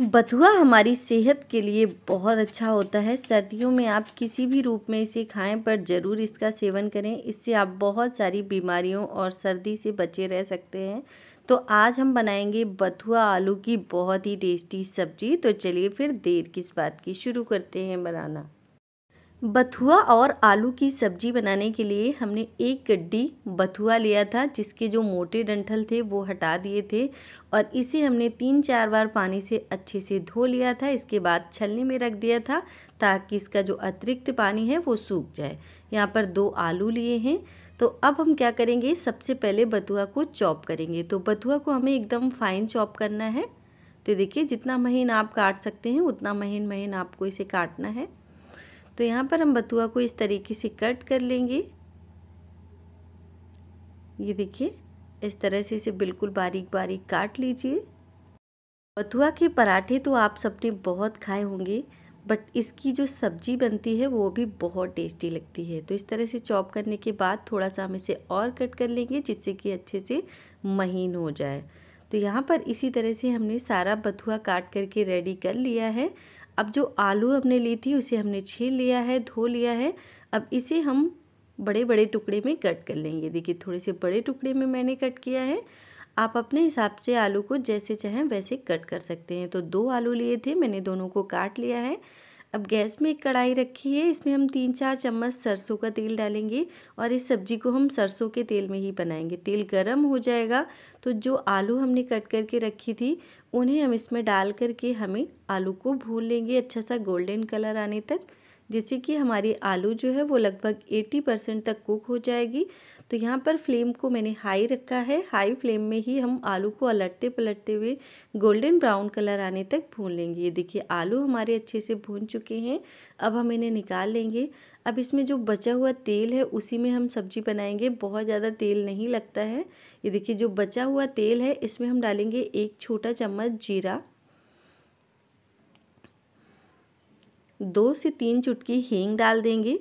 बथुआ हमारी सेहत के लिए बहुत अच्छा होता है सर्दियों में आप किसी भी रूप में इसे खाएं पर ज़रूर इसका सेवन करें इससे आप बहुत सारी बीमारियों और सर्दी से बचे रह सकते हैं तो आज हम बनाएंगे बथुआ आलू की बहुत ही टेस्टी सब्जी तो चलिए फिर देर किस बात की शुरू करते हैं बनाना बथुआ और आलू की सब्जी बनाने के लिए हमने एक गड्डी बथुआ लिया था जिसके जो मोटे डंठल थे वो हटा दिए थे और इसे हमने तीन चार बार पानी से अच्छे से धो लिया था इसके बाद छलनी में रख दिया था ताकि इसका जो अतिरिक्त पानी है वो सूख जाए यहाँ पर दो आलू लिए हैं तो अब हम क्या करेंगे सबसे पहले बथुआ को चॉप करेंगे तो बथुआ को हमें एकदम फाइन चॉप करना है तो देखिए जितना महीन आप काट सकते हैं उतना महीन महीन आपको इसे काटना है तो यहाँ पर हम बथुआ को इस तरीके से कट कर लेंगे ये देखिए इस तरह से इसे बिल्कुल बारीक बारीक काट लीजिए बथुआ के पराठे तो आप सबने बहुत खाए होंगे बट इसकी जो सब्जी बनती है वो भी बहुत टेस्टी लगती है तो इस तरह से चॉप करने के बाद थोड़ा सा हम इसे और कट कर लेंगे जिससे कि अच्छे से महीन हो जाए तो यहाँ पर इसी तरह से हमने सारा बथुआ काट करके रेडी कर लिया है अब जो आलू हमने ली थी उसे हमने छील लिया है धो लिया है अब इसे हम बड़े बड़े टुकड़े में कट कर लेंगे देखिए थोड़े से बड़े टुकड़े में मैंने कट किया है आप अपने हिसाब से आलू को जैसे चाहें वैसे कट कर सकते हैं तो दो आलू लिए थे मैंने दोनों को काट लिया है अब गैस में एक कढ़ाई रखी है इसमें हम तीन चार चम्मच सरसों का तेल डालेंगे और इस सब्जी को हम सरसों के तेल में ही बनाएंगे तेल गर्म हो जाएगा तो जो आलू हमने कट करके रखी थी उन्हें हम इसमें डाल करके हमें आलू को भून लेंगे अच्छा सा गोल्डन कलर आने तक जिससे कि हमारी आलू जो है वो लगभग 80 परसेंट तक कुक हो जाएगी तो यहाँ पर फ्लेम को मैंने हाई रखा है हाई फ्लेम में ही हम आलू को अलटते पलटते हुए गोल्डन ब्राउन कलर आने तक भून लेंगे ये देखिए आलू हमारे अच्छे से भून चुके हैं अब हम इन्हें निकाल लेंगे अब इसमें जो बचा हुआ तेल है उसी में हम सब्जी बनाएंगे बहुत ज़्यादा तेल नहीं लगता है ये देखिए जो बचा हुआ तेल है इसमें हम डालेंगे एक छोटा चम्मच जीरा दो से तीन चुटकी हींग डाल देंगे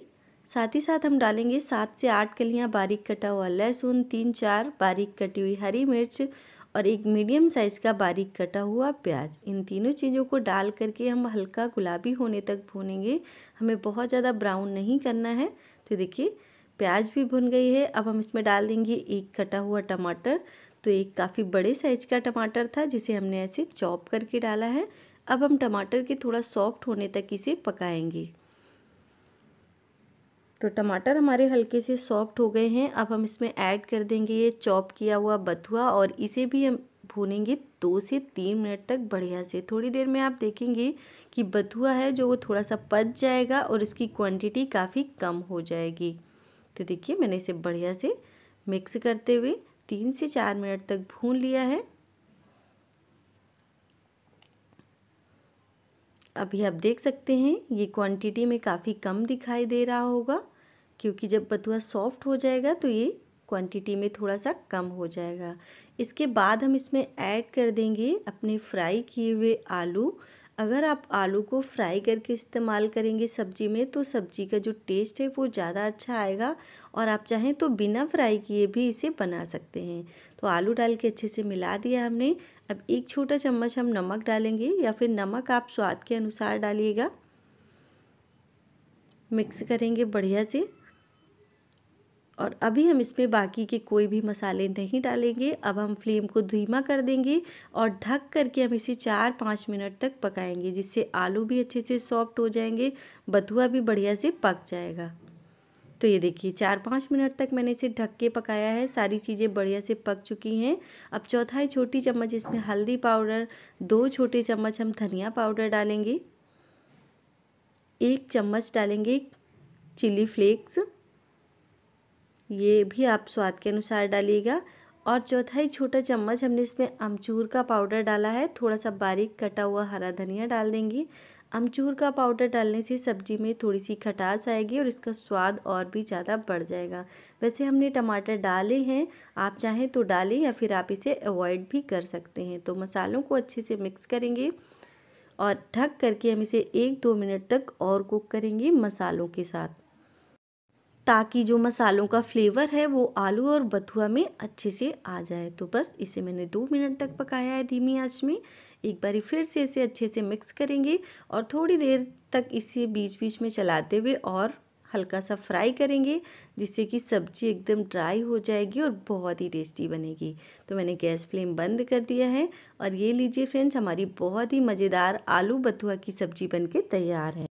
साथ ही साथ हम डालेंगे सात से आठ कलियाँ बारीक कटा हुआ लहसुन तीन चार बारीक कटी हुई हरी मिर्च और एक मीडियम साइज़ का बारीक कटा हुआ प्याज इन तीनों चीज़ों को डाल करके हम हल्का गुलाबी होने तक भूनेंगे हमें बहुत ज़्यादा ब्राउन नहीं करना है तो देखिए प्याज भी भुन गई है अब हम इसमें डाल देंगे एक कटा हुआ टमाटर तो एक काफ़ी बड़े साइज का टमाटर था जिसे हमने ऐसे चॉप करके डाला है अब हम टमाटर के थोड़ा सॉफ्ट होने तक इसे पकाएंगे तो टमाटर हमारे हल्के से सॉफ्ट हो गए हैं अब हम इसमें ऐड कर देंगे ये चॉप किया हुआ बथुआ और इसे भी हम भूनेंगे दो से तीन मिनट तक बढ़िया से थोड़ी देर में आप देखेंगे कि बथुआ है जो वो थोड़ा सा पच जाएगा और इसकी क्वांटिटी काफ़ी कम हो जाएगी तो देखिए मैंने इसे बढ़िया से मिक्स करते हुए तीन से चार मिनट तक भून लिया है अभी आप देख सकते हैं ये क्वांटिटी में काफ़ी कम दिखाई दे रहा होगा क्योंकि जब बथुआ सॉफ्ट हो जाएगा तो ये क्वांटिटी में थोड़ा सा कम हो जाएगा इसके बाद हम इसमें ऐड कर देंगे अपने फ्राई किए हुए आलू अगर आप आलू को फ्राई करके इस्तेमाल करेंगे सब्जी में तो सब्जी का जो टेस्ट है वो ज़्यादा अच्छा आएगा और आप चाहें तो बिना फ्राई किए भी इसे बना सकते हैं तो आलू डाल के अच्छे से मिला दिया हमने अब एक छोटा चम्मच हम नमक डालेंगे या फिर नमक आप स्वाद के अनुसार डालिएगा मिक्स करेंगे बढ़िया से और अभी हम इसमें बाकी के कोई भी मसाले नहीं डालेंगे अब हम फ्लेम को धीमा कर देंगे और ढक करके हम इसे चार पाँच मिनट तक पकाएंगे जिससे आलू भी अच्छे से सॉफ्ट हो जाएंगे बथुआ भी बढ़िया से पक जाएगा तो ये देखिए चार पाँच मिनट तक मैंने इसे ढक के पकाया है सारी चीज़ें बढ़िया से पक चुकी हैं अब चौथाई छोटी चम्मच इसमें हल्दी पाउडर दो छोटे चम्मच हम धनिया पाउडर डालेंगे एक चम्मच डालेंगे चिली फ्लेक्स ये भी आप स्वाद के अनुसार डालिएगा और चौथाई छोटा चम्मच हमने इसमें अमचूर का पाउडर डाला है थोड़ा सा बारीक कटा हुआ हरा धनिया डाल देंगे अमचूर का पाउडर डालने से सब्जी में थोड़ी सी खटास आएगी और इसका स्वाद और भी ज़्यादा बढ़ जाएगा वैसे हमने टमाटर डाले हैं आप चाहें तो डालें या फिर आप इसे अवॉइड भी कर सकते हैं तो मसालों को अच्छे से मिक्स करेंगे और ढक करके हम इसे एक दो मिनट तक और कुक करेंगे मसालों के साथ ताकि जो मसालों का फ्लेवर है वो आलू और बथुआ में अच्छे से आ जाए तो बस इसे मैंने दो मिनट तक पकाया है धीमी आंच में एक बार फिर से इसे अच्छे से मिक्स करेंगे और थोड़ी देर तक इसे बीच बीच में चलाते हुए और हल्का सा फ्राई करेंगे जिससे कि सब्जी एकदम ड्राई हो जाएगी और बहुत ही टेस्टी बनेगी तो मैंने गैस फ्लेम बंद कर दिया है और ये लीजिए फ्रेंड्स हमारी बहुत ही मज़ेदार आलू बथुआ की सब्जी बनके तैयार है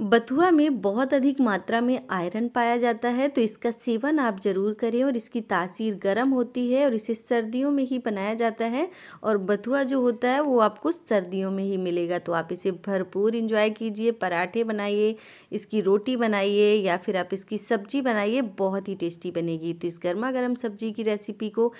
बथुआ में बहुत अधिक मात्रा में आयरन पाया जाता है तो इसका सेवन आप ज़रूर करें और इसकी तासीर गर्म होती है और इसे सर्दियों में ही बनाया जाता है और बथुआ जो होता है वो आपको सर्दियों में ही मिलेगा तो आप इसे भरपूर इंजॉय कीजिए पराठे बनाइए इसकी रोटी बनाइए या फिर आप इसकी सब्जी बनाइए बहुत ही टेस्टी बनेगी तो इस गर्मा गर्म सब्जी की रेसिपी को